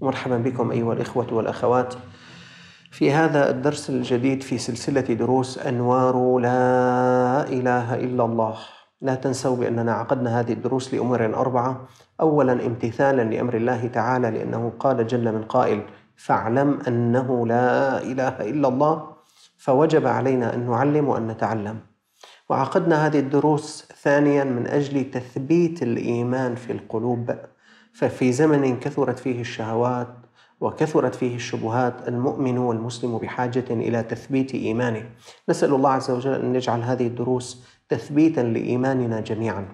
مرحبا بكم ايها الاخوه والاخوات في هذا الدرس الجديد في سلسله دروس انوار لا اله الا الله لا تنسوا باننا عقدنا هذه الدروس لامور اربعه اولا امتثالا لامر الله تعالى لانه قال جل من قائل فاعلم انه لا اله الا الله فوجب علينا ان نعلم وان نتعلم وعقدنا هذه الدروس ثانيا من اجل تثبيت الايمان في القلوب ففي زمن كثرت فيه الشهوات وكثرت فيه الشبهات المؤمن والمسلم بحاجة إلى تثبيت إيمانه نسأل الله عز وجل أن يجعل هذه الدروس تثبيتا لإيماننا جميعا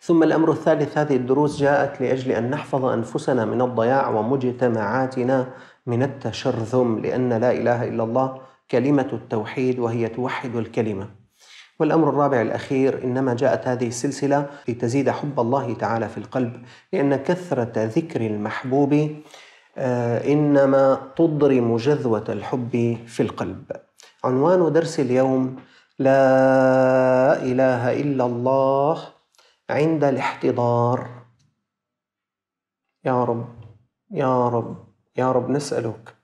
ثم الأمر الثالث هذه الدروس جاءت لأجل أن نحفظ أنفسنا من الضياع ومجتمعاتنا من التشرذم لأن لا إله إلا الله كلمة التوحيد وهي توحد الكلمة والأمر الرابع الأخير إنما جاءت هذه السلسلة لتزيد حب الله تعالى في القلب لأن كثرة ذكر المحبوب آه، إنما تضرم جذوة الحب في القلب عنوان درس اليوم لا إله إلا الله عند الاحتضار يا رب يا رب يا رب نسألك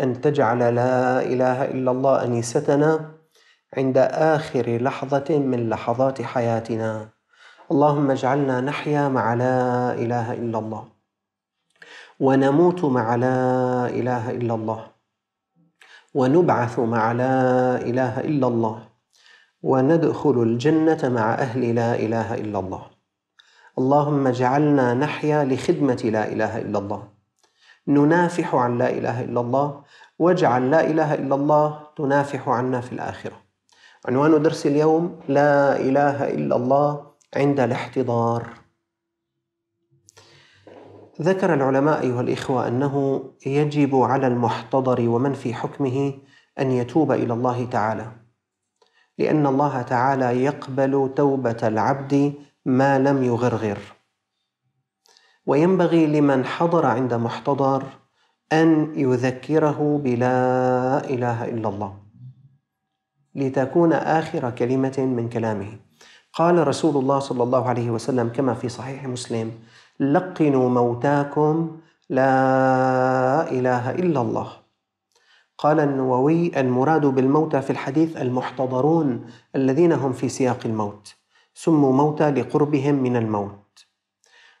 أن تجعل لا إله إلا الله أنيستنا عند آخر لحظة من لحظات حياتنا اللهم اجعلنا نحيا مع لا إله إلا الله ونموت مع لا إله إلا الله ونبعث مع لا إله إلا الله وندخل الجنة مع أهل لا إله إلا الله اللهم اجعلنا نحيا لخدمة لا إله إلا الله ننافح عن لا إله إلا الله واجعل لا إله إلا الله تنافح عنا في الآخرة عنوان درس اليوم لا اله الا الله عند الاحتضار ذكر العلماء ايها الاخوه انه يجب على المحتضر ومن في حكمه ان يتوب الى الله تعالى لان الله تعالى يقبل توبه العبد ما لم يغرغر وينبغي لمن حضر عند محتضر ان يذكره بلا اله الا الله لتكون آخر كلمة من كلامه قال رسول الله صلى الله عليه وسلم كما في صحيح مسلم لقنوا موتاكم لا إله إلا الله قال النووي المراد بالموتى في الحديث المحتضرون الذين هم في سياق الموت سموا موتى لقربهم من الموت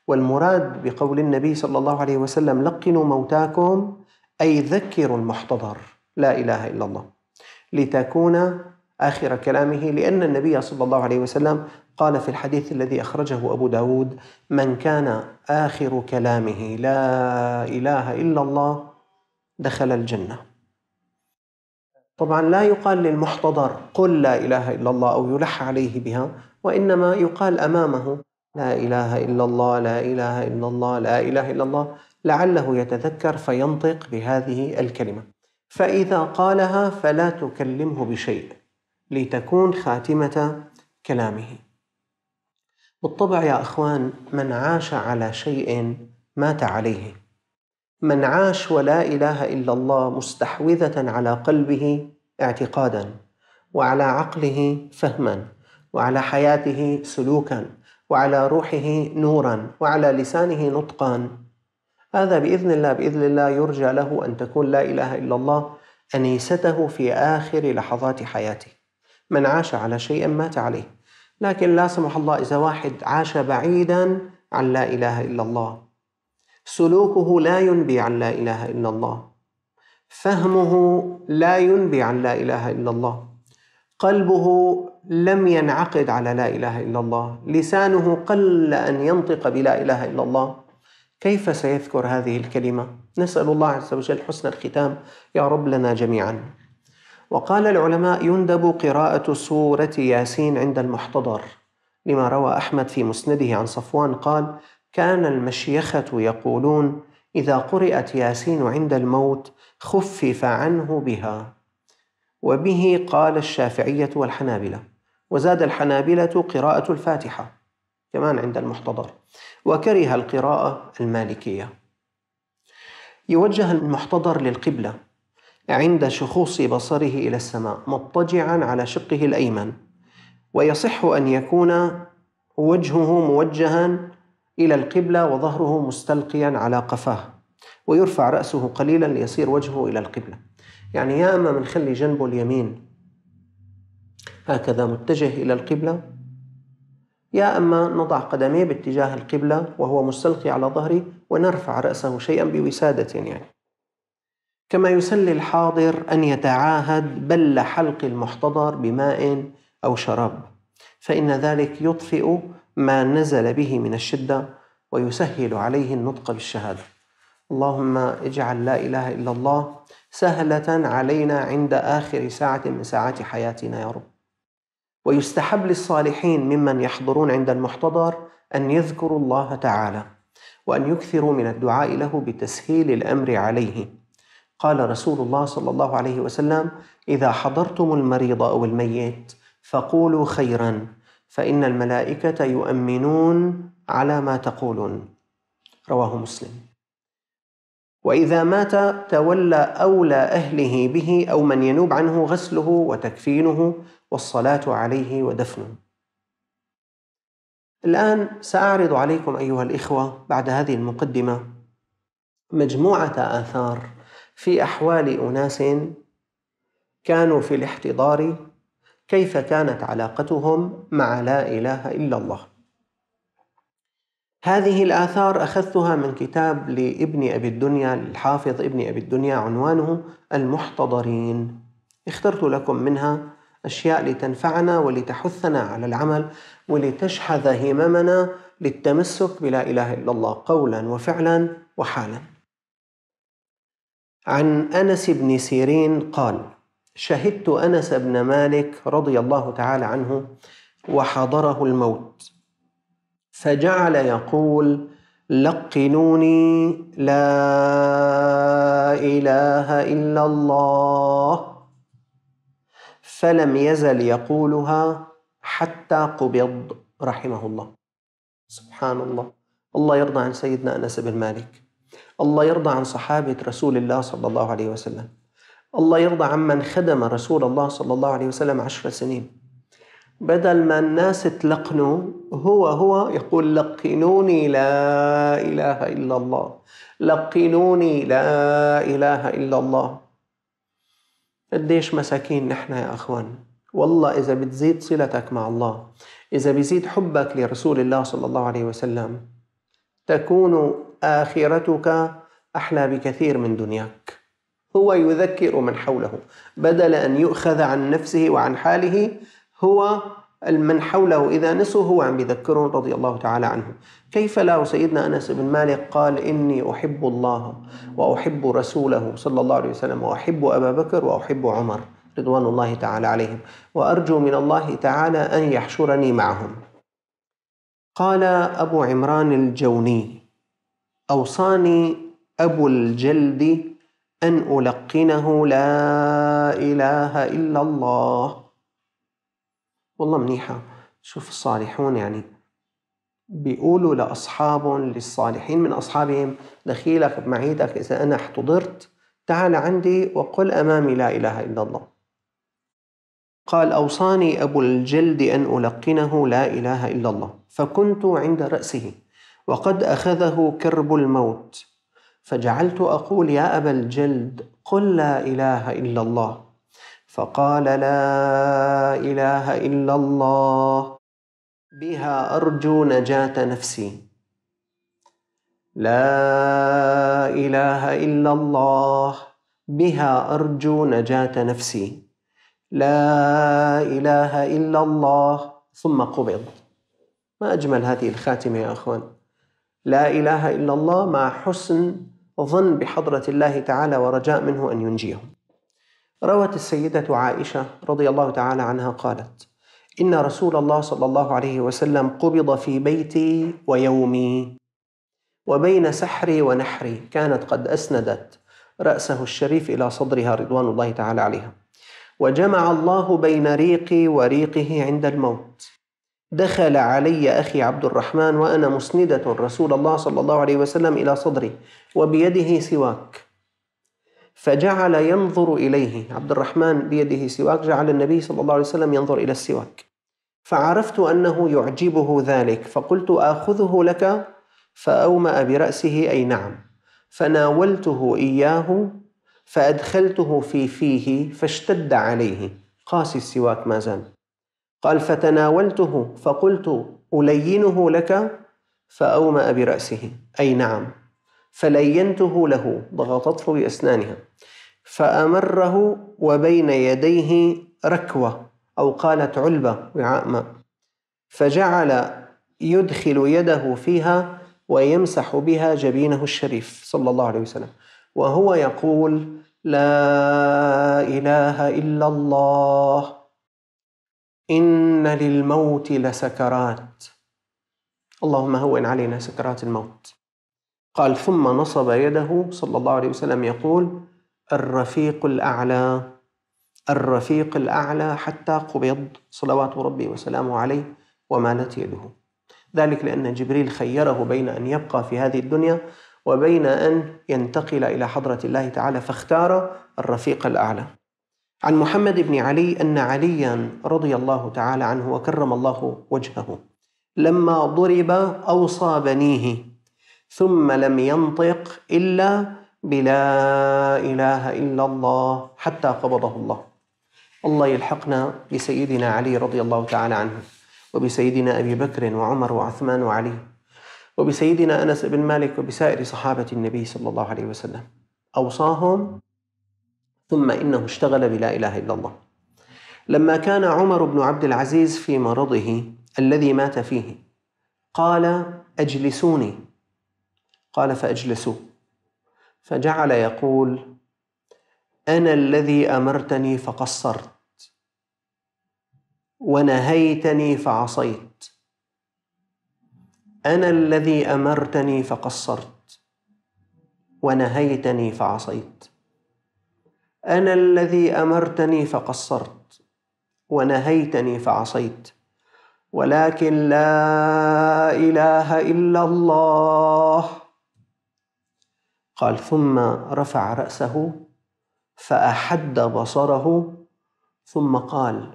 والمراد بقول النبي صلى الله عليه وسلم لقنوا موتاكم أي ذكروا المحتضر لا إله إلا الله لتكون آخر كلامه لأن النبي صلى الله عليه وسلم قال في الحديث الذي أخرجه أبو داود من كان آخر كلامه لا إله إلا الله دخل الجنة طبعا لا يقال للمحتضر قل لا إله إلا الله أو يلح عليه بها وإنما يقال أمامه لا إله إلا الله لا إله إلا الله لا إله إلا الله لعله يتذكر فينطق بهذه الكلمة فإذا قالها فلا تكلمه بشيء لتكون خاتمة كلامه بالطبع يا اخوان من عاش على شيء مات عليه من عاش ولا اله الا الله مستحوذه على قلبه اعتقادا وعلى عقله فهما وعلى حياته سلوكا وعلى روحه نورا وعلى لسانه نطقا هذا باذن الله باذن الله يرجى له ان تكون لا اله الا الله انيسته في اخر لحظات حياته. من عاش على شيء مات عليه. لكن لا سمح الله اذا واحد عاش بعيدا عن لا اله الا الله. سلوكه لا ينبي عن لا اله الا الله. فهمه لا ينبي عن لا اله الا الله. قلبه لم ينعقد على لا اله الا الله، لسانه قل ان ينطق بلا اله الا الله. كيف سيذكر هذه الكلمة؟ نسأل الله عز وجل حسن الختام يا رب لنا جميعا. وقال العلماء يندب قراءة سورة ياسين عند المحتضر لما روى أحمد في مسنده عن صفوان قال: كان المشيخة يقولون إذا قرئت ياسين عند الموت خفف عنه بها وبه قال الشافعية والحنابلة وزاد الحنابلة قراءة الفاتحة كمان عند المحتضر وكره القراءة المالكية يوجه المحتضر للقبلة عند شخوص بصره إلى السماء مضطجعا على شقه الأيمن ويصح أن يكون وجهه موجها إلى القبلة وظهره مستلقيا على قفاه ويرفع رأسه قليلا ليصير وجهه إلى القبلة يعني يا أما بنخلي جنبه اليمين هكذا متجه إلى القبلة يا أما نضع قدميه باتجاه القبلة وهو مستلقي على ظهري ونرفع رأسه شيئا بوسادة يعني كما يسلي الحاضر أن يتعاهد بل حلق المحتضر بماء أو شراب فإن ذلك يطفئ ما نزل به من الشدة ويسهل عليه النطق بالشهادة اللهم اجعل لا إله إلا الله سهلة علينا عند آخر ساعة من ساعات حياتنا يا رب ويستحب للصالحين ممن يحضرون عند المحتضر أن يذكروا الله تعالى وأن يكثروا من الدعاء له بتسهيل الأمر عليه قال رسول الله صلى الله عليه وسلم إذا حضرتم المريض أو الميت فقولوا خيرا فإن الملائكة يؤمنون على ما تقولون رواه مسلم وإذا مات تولى أولى أهله به أو من ينوب عنه غسله وتكفينه والصلاة عليه ودفنه. الآن سأعرض عليكم أيها الإخوة بعد هذه المقدمة مجموعة آثار في أحوال أناس كانوا في الاحتضار كيف كانت علاقتهم مع لا إله إلا الله. هذه الآثار أخذتها من كتاب لابن أبي الدنيا للحافظ ابن أبي الدنيا عنوانه المحتضرين اخترت لكم منها أشياء لتنفعنا ولتحثنا على العمل ولتشحذ هممنا للتمسك بلا إله إلا الله قولا وفعلا وحالا عن أنس بن سيرين قال شهدت أنس بن مالك رضي الله تعالى عنه وحضره الموت فجعل يقول لقنوني لا اله الا الله فلم يزل يقولها حتى قبض رحمه الله سبحان الله الله يرضى عن سيدنا أنس بن مالك الله يرضى عن صحابة رسول الله صلى الله عليه وسلم الله يرضى عمن خدم رسول الله صلى الله عليه وسلم عشر سنين بدل ما الناس تلقنوا هو هو يقول لقنوني لا إله إلا الله لقنوني لا إله إلا الله قديش مساكين نحن يا أخوان والله إذا بتزيد صلتك مع الله إذا بيزيد حبك لرسول الله صلى الله عليه وسلم تكون آخرتك أحلى بكثير من دنياك هو يذكر من حوله بدل أن يؤخذ عن نفسه وعن حاله هو من حوله إذا نسوا هو عم يذكرون رضي الله تعالى عنه كيف لا سيدنا أنس بن مالك قال إني أحب الله وأحب رسوله صلى الله عليه وسلم وأحب أبا بكر وأحب عمر رضوان الله تعالى عليهم وأرجو من الله تعالى أن يحشرني معهم قال أبو عمران الجوني أوصاني أبو الجلد أن ألقنه لا إله إلا الله والله منيحة شوف الصالحون يعني بيقولوا لأصحابهم للصالحين من أصحابهم دخيلك بمعيدك إذا أنا احتضرت تعال عندي وقل أمامي لا إله إلا الله قال أوصاني أبو الجلد أن ألقنه لا إله إلا الله فكنت عند رأسه وقد أخذه كرب الموت فجعلت أقول يا أبا الجلد قل لا إله إلا الله فقال لا اله الا الله بها ارجو نجاه نفسي لا اله الا الله بها ارجو نجاه نفسي لا اله الا الله ثم قبض ما اجمل هذه الخاتمه يا اخوان لا اله الا الله مع حسن ظن بحضره الله تعالى ورجاء منه ان ينجيهم روت السيدة عائشة رضي الله تعالى عنها قالت: إن رسول الله صلى الله عليه وسلم قبض في بيتي ويومي وبين سحري ونحري كانت قد أسندت رأسه الشريف إلى صدرها رضوان الله تعالى عليها وجمع الله بين ريقي وريقه عند الموت دخل علي أخي عبد الرحمن وأنا مسندة رسول الله صلى الله عليه وسلم إلى صدري وبيده سواك فجعل ينظر إليه عبد الرحمن بيده سواك جعل النبي صلى الله عليه وسلم ينظر إلى السواك فعرفت أنه يعجبه ذلك فقلت آخذه لك فأومأ برأسه أي نعم فناولته إياه فأدخلته في فيه فاشتد عليه قاسي السواك ما زال قال فتناولته فقلت ألينه لك فأومأ برأسه أي نعم فلينته له ضغطته بأسنانها فأمره وبين يديه ركوة أو قالت علبة وعاء ماء فجعل يدخل يده فيها ويمسح بها جبينه الشريف صلى الله عليه وسلم وهو يقول لا إله إلا الله إن للموت لسكرات اللهم هون علينا سكرات الموت قال ثم نصب يده صلى الله عليه وسلم يقول الرفيق الأعلى الرفيق الأعلى حتى قبض صلوات ربي وسلامه عليه ومالت يده ذلك لأن جبريل خيره بين أن يبقى في هذه الدنيا وبين أن ينتقل إلى حضرة الله تعالى فاختار الرفيق الأعلى عن محمد بن علي أن عليا رضي الله تعالى عنه وكرم الله وجهه لما ضرب أوصى بنيه ثم لم ينطق إلا بلا إله إلا الله حتى قبضه الله الله يلحقنا بسيدنا علي رضي الله تعالى عنه وبسيدنا أبي بكر وعمر وعثمان وعلي وبسيدنا أنس بن مالك وبسائر صحابة النبي صلى الله عليه وسلم أوصاهم ثم إنه اشتغل بلا إله إلا الله لما كان عمر بن عبد العزيز في مرضه الذي مات فيه قال أجلسوني قال فاجلسوا فجعل يقول انا الذي امرتني فقصرت ونهيتني فعصيت انا الذي امرتني فقصرت ونهيتني فعصيت انا الذي امرتني فقصرت ونهيتني فعصيت ولكن لا اله الا الله قال ثم رفع رأسه فأحد بصره ثم قال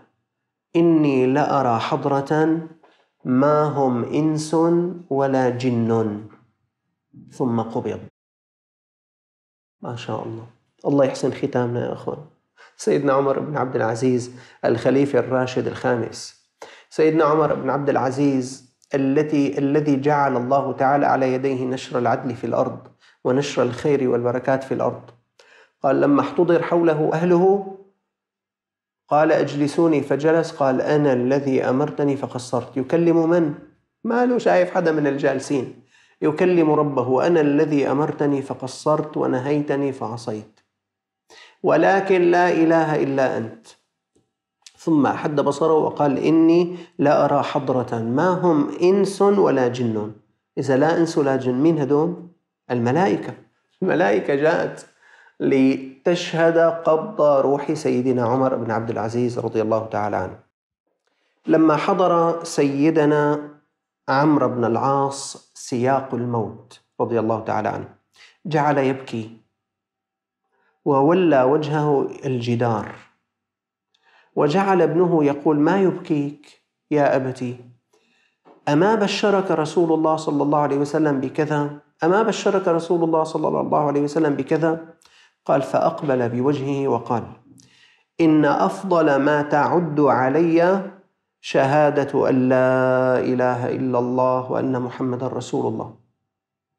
إني لأرى حضرة ما هم إنس ولا جن ثم قبض ما شاء الله الله يحسن ختامنا يا أخوان سيدنا عمر بن عبد العزيز الخليفة الراشد الخامس سيدنا عمر بن عبد العزيز التي الذي جعل الله تعالى على يديه نشر العدل في الأرض ونشر الخير والبركات في الأرض قال لما احتضر حوله أهله قال اجلسوني فجلس قال أنا الذي أمرتني فقصرت يكلم من؟ ما له شايف حدا من الجالسين يكلم ربه أنا الذي أمرتني فقصرت ونهيتني فعصيت ولكن لا إله إلا أنت ثم حد بصره وقال إني لا أرى حضرة ما هم إنس ولا جن إذا لا إنس ولا جن مين هدول؟ الملائكة الملائكة جاءت لتشهد قبض روح سيدنا عمر بن عبد العزيز رضي الله تعالى عنه لما حضر سيدنا عمرو بن العاص سياق الموت رضي الله تعالى عنه جعل يبكي وولى وجهه الجدار وجعل ابنه يقول ما يبكيك يا ابتي اما بشرك رسول الله صلى الله عليه وسلم بكذا أما بشرك رسول الله صلى الله عليه وسلم بكذا قال فأقبل بوجهه وقال إن أفضل ما تعد علي شهادة أن لا إله إلا الله وأن محمد رسول الله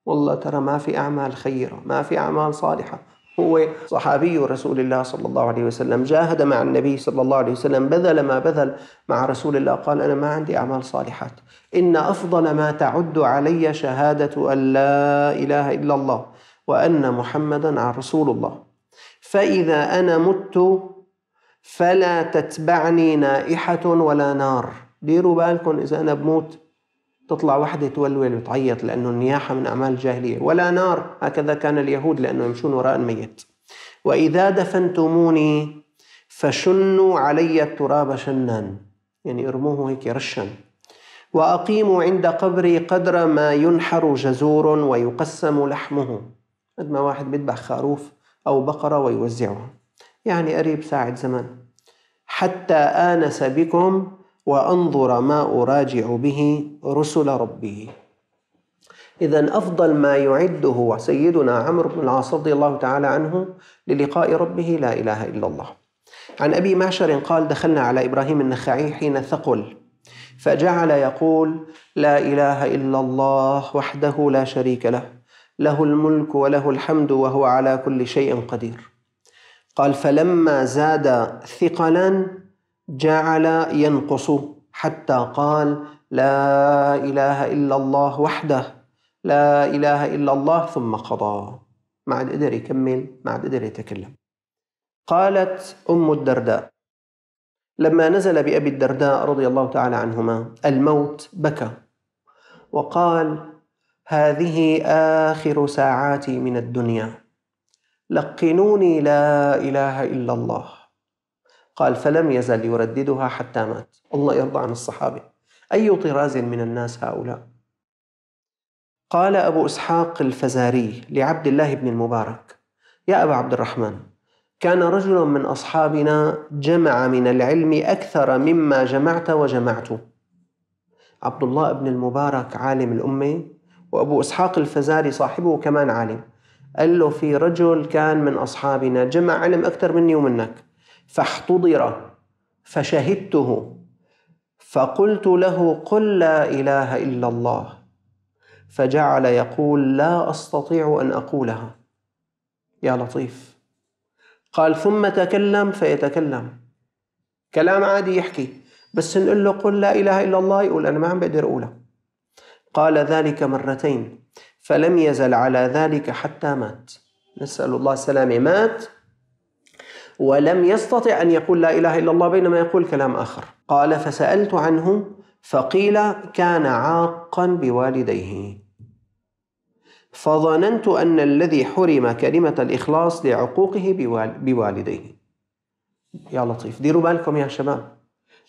والله ترى ما في أعمال خيرة ما في أعمال صالحة هو صحابي رسول الله صلى الله عليه وسلم جاهد مع النبي صلى الله عليه وسلم بذل ما بذل مع رسول الله قال أنا ما عندي أعمال صالحات إن أفضل ما تعد علي شهادة أن لا إله إلا الله وأن محمدا رسول الله فإذا أنا مت فلا تتبعني نائحة ولا نار ديروا بالكم إذا أنا بموت تطلع وحده تولول وتعيط لانه النياحه من اعمال الجاهليه ولا نار هكذا كان اليهود لانه يمشون وراء الميت واذا دفنتموني فشنوا علي التراب شنا يعني ارموه هيك رشا واقيموا عند قبري قدر ما ينحر جزور ويقسم لحمه قد ما واحد بيذبح خروف او بقره ويوزعها يعني قريب ساعه زمان حتى انس بكم وانظر ما اراجع به رسل ربي اذا افضل ما يعده سيدنا عمرو بن العاص رضي الله تعالى عنه للقاء ربه لا اله الا الله عن ابي معشر قال دخلنا على ابراهيم النخعي حين ثقل فجعل يقول لا اله الا الله وحده لا شريك له له الملك وله الحمد وهو على كل شيء قدير قال فلما زاد ثقلا جعل ينقص حتى قال لا إله إلا الله وحده لا إله إلا الله ثم قضى ما عاد قدر يكمل ما عاد قدر يتكلم قالت أم الدرداء لما نزل بأبي الدرداء رضي الله تعالى عنهما الموت بكى وقال هذه آخر ساعاتي من الدنيا لقنوني لا إله إلا الله قال فلم يزل يرددها حتى مات الله يرضى عن الصحابة أي طراز من الناس هؤلاء قال أبو إسحاق الفزاري لعبد الله بن المبارك يا أبا عبد الرحمن كان رجل من أصحابنا جمع من العلم أكثر مما جمعت وجمعت عبد الله بن المبارك عالم الأمة وأبو إسحاق الفزاري صاحبه كمان عالم قال له في رجل كان من أصحابنا جمع علم أكثر مني ومنك فاحتضر فشهدته فقلت له قل لا اله الا الله فجعل يقول لا استطيع ان اقولها يا لطيف قال ثم تكلم فيتكلم كلام عادي يحكي بس نقول له قل لا اله الا الله يقول انا ما عم بقدر اقولها قال ذلك مرتين فلم يزل على ذلك حتى مات نسال الله السلامه مات ولم يستطع أن يقول لا إله إلا الله بينما يقول كلام آخر قال فسألت عنه فقيل كان عاقا بوالديه فظننت أن الذي حرم كلمة الإخلاص لعقوقه بوالديه يا لطيف ديروا بالكم يا شباب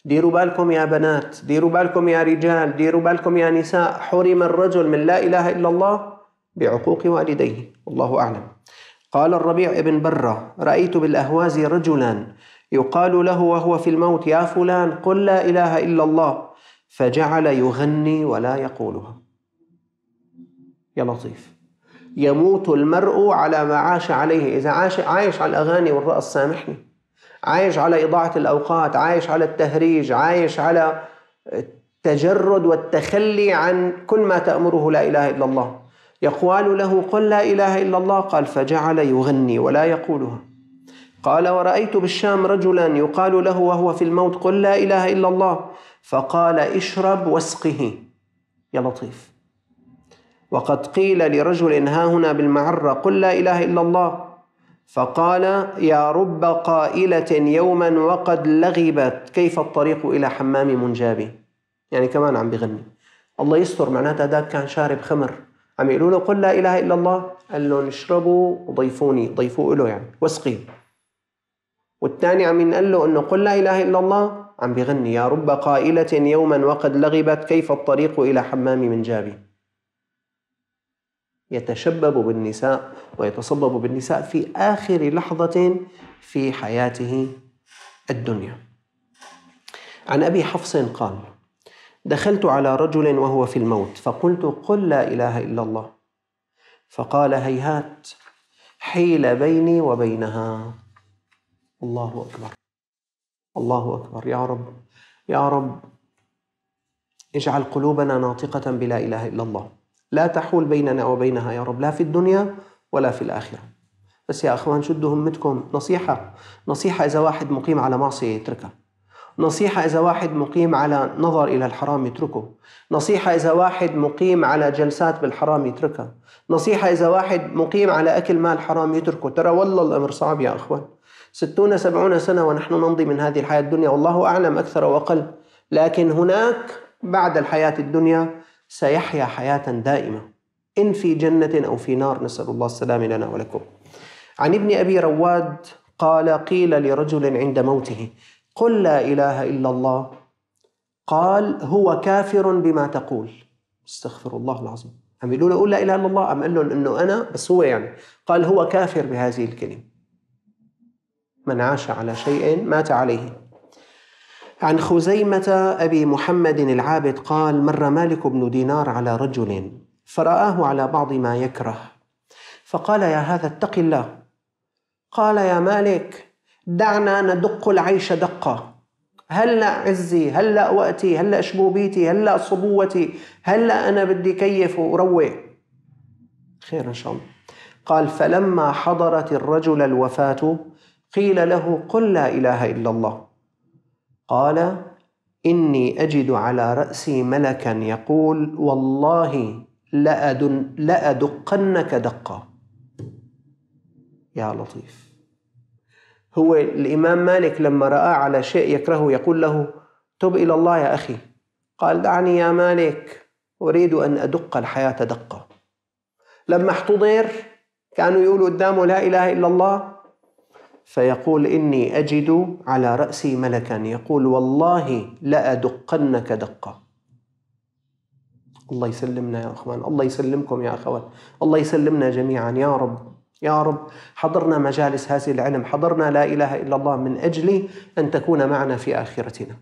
ديروا بالكم يا بنات ديروا بالكم يا رجال ديروا بالكم يا نساء حرم الرجل من لا إله إلا الله بعقوق والديه والله أعلم قال الربيع بن برة رأيت بالأهواز رجلا يقال له وهو في الموت يا فلان قل لا إله إلا الله فجعل يغني ولا يقولها يا لطيف يموت المرء على ما عاش عليه إذا عاش عايش على الأغاني والرقص سامحني عايش على إضاعة الأوقات عايش على التهريج عايش على التجرد والتخلي عن كل ما تأمره لا إله إلا الله يقال له قل لا إله إلا الله قال فجعل يغني ولا يقولها قال ورأيت بالشام رجلا يقال له وهو في الموت قل لا إله إلا الله فقال اشرب واسقه يا لطيف وقد قيل لرجل ها هنا بالمعرة قل لا إله إلا الله فقال يا رب قائلة يوما وقد لغبت كيف الطريق إلى حمام منجابي يعني كمان عم بغني الله يستر معناتها ذاك كان شارب خمر عم يقولوا له قل لا اله الا الله قال لهم اشربوا وضيفوني ضيفوا له يعني واسقي والثاني عم ينقل له انه قل لا اله الا الله عم بيغني يا رب قائلة يوما وقد لغبت كيف الطريق الى حمام منجابي يتشبب بالنساء ويتصبب بالنساء في اخر لحظة في حياته الدنيا عن ابي حفص قال دخلت على رجل وهو في الموت فقلت قل لا اله الا الله فقال هيهات حيل بيني وبينها الله اكبر الله اكبر يا رب يا رب اجعل قلوبنا ناطقه بلا اله الا الله لا تحول بيننا وبينها يا رب لا في الدنيا ولا في الاخره بس يا اخوان شدوا همتكم نصيحه نصيحه اذا واحد مقيم على معصيه يتركها نصيحة إذا واحد مقيم على نظر إلى الحرام يتركه نصيحة إذا واحد مقيم على جلسات بالحرام يتركها نصيحة إذا واحد مقيم على أكل مال حرام يتركه ترى والله الأمر صعب يا أخوان ستون سبعون سنة ونحن نمضي من هذه الحياة الدنيا والله أعلم أكثر وأقل لكن هناك بعد الحياة الدنيا سيحيا حياة دائمة إن في جنة أو في نار نسأل الله السلام لنا ولكم عن ابن أبي رواد قال قيل لرجل عند موته قل لا اله الا الله قال هو كافر بما تقول استغفر الله العظيم عم يقولوا له قول لا اله الا الله عم قال لهم انه انا بس هو يعني قال هو كافر بهذه الكلمه من عاش على شيء مات عليه عن خزيمة أبي محمد العابد قال مر مالك بن دينار على رجل فرآه على بعض ما يكره فقال يا هذا اتق الله قال يا مالك دعنا ندق العيش دقة هلا عزي هلا وقتي هلا شبوبيتي هلا صبوتي هلا أنا بدي كيف وروق خير إن شاء الله قال فلما حضرت الرجل الوفاة قيل له قل لا إله إلا الله قال إني أجد على رأسي ملكا يقول والله لأدقنك دقة يا لطيف هو الإمام مالك لما رآه على شيء يكرهه يقول له تب إلى الله يا أخي قال دعني يا مالك أريد أن أدق الحياة دقة لما احتضر كانوا يقولوا قدامه لا إله إلا الله فيقول إني أجد على رأسي ملكا يقول والله لأدقنك دقة الله يسلمنا يا أخوان الله يسلمكم يا أخوان الله يسلمنا جميعا يا رب يا رب حضرنا مجالس هذه العلم حضرنا لا إله إلا الله من أجل أن تكون معنا في آخرتنا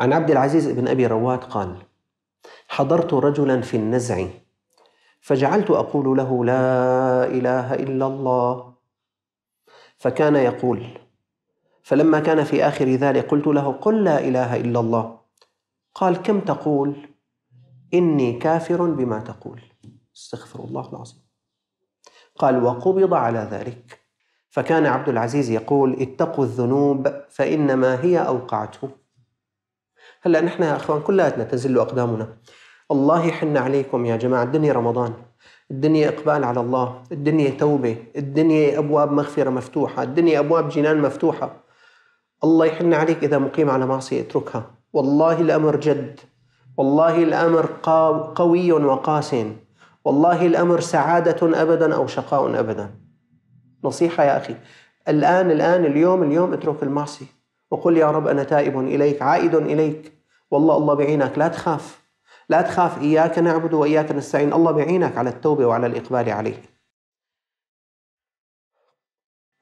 عن عبد العزيز بن أبي رواد قال حضرت رجلا في النزع فجعلت أقول له لا إله إلا الله فكان يقول فلما كان في آخر ذلك قلت له قل لا إله إلا الله قال كم تقول إني كافر بما تقول استغفر الله العظيم قال وقبض على ذلك فكان عبد العزيز يقول اتقوا الذنوب فإنما هي أوقعته هلا نحن يا اخوان كلياتنا تزل اقدامنا الله يحن عليكم يا جماعه الدنيا رمضان الدنيا اقبال على الله الدنيا توبه الدنيا ابواب مغفره مفتوحه الدنيا ابواب جنان مفتوحه الله يحن عليك اذا مقيم على معصيه اتركها والله الامر جد والله الامر قوي وقاس والله الامر سعاده ابدا او شقاء ابدا نصيحه يا اخي الان الان اليوم اليوم اترك المعصيه وقل يا رب انا تائب اليك عائد اليك والله الله بعينك لا تخاف لا تخاف اياك نعبد واياك نستعين الله بعينك على التوبه وعلى الاقبال عليه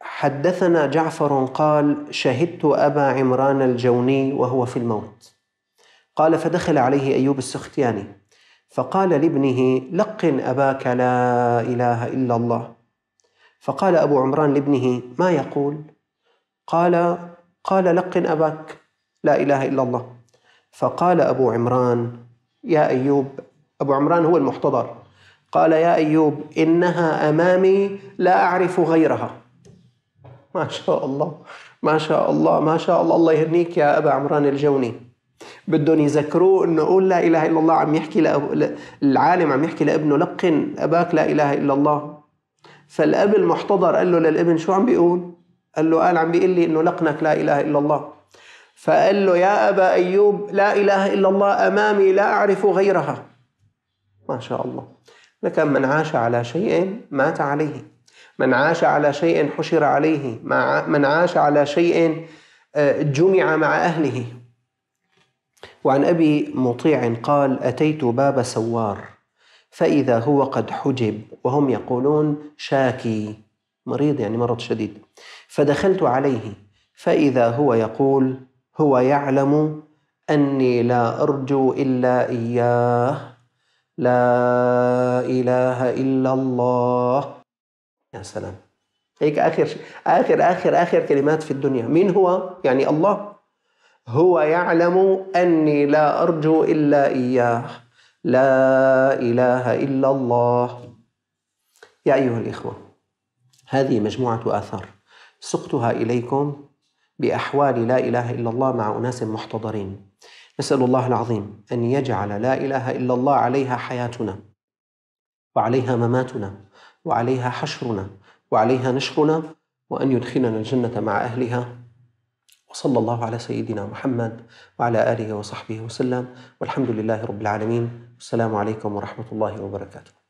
حدثنا جعفر قال شهدت ابا عمران الجوني وهو في الموت قال فدخل عليه ايوب السختياني فقال لابنه لقن أباك لا إله إلا الله فقال أبو عمران لابنه ما يقول قال قال لقن أباك لا إله إلا الله فقال أبو عمران يا أيوب أبو عمران هو المحتضر قال يا أيوب إنها أمامي لا أعرف غيرها ما شاء الله ما شاء الله ما شاء الله الله يهنيك يا أبا عمران الجوني بدهم يذكروه انه قول لا اله الا الله عم يحكي لأب... العالم عم يحكي لابنه لقن اباك لا اله الا الله فالاب المحتضر قال له للابن شو عم بيقول؟ قال له قال عم بيقول لي انه لقنك لا اله الا الله فقال له يا ابا ايوب لا اله الا الله امامي لا اعرف غيرها ما شاء الله لكن من عاش على شيء مات عليه من عاش على شيء حشر عليه من عاش على شيء آه، جمع مع اهله وعن أبي مطيع قال أتيت باب سوار فإذا هو قد حجب وهم يقولون شاكي مريض يعني مرض شديد فدخلت عليه فإذا هو يقول هو يعلم أني لا أرجو إلا إياه لا إله إلا الله يا سلام هيك آخر آخر آخر آخر كلمات في الدنيا مين هو؟ يعني الله هو يعلم أني لا أرجو إلا إياه لا إله إلا الله يا أيها الإخوة هذه مجموعة آثار سقتها إليكم بأحوال لا إله إلا الله مع أناس محتضرين نسأل الله العظيم أن يجعل لا إله إلا الله عليها حياتنا وعليها مماتنا وعليها حشرنا وعليها نشرنا وأن يدخلنا الجنة مع أهلها وصلى الله على سيدنا محمد وعلى آله وصحبه وسلم والحمد لله رب العالمين والسلام عليكم ورحمة الله وبركاته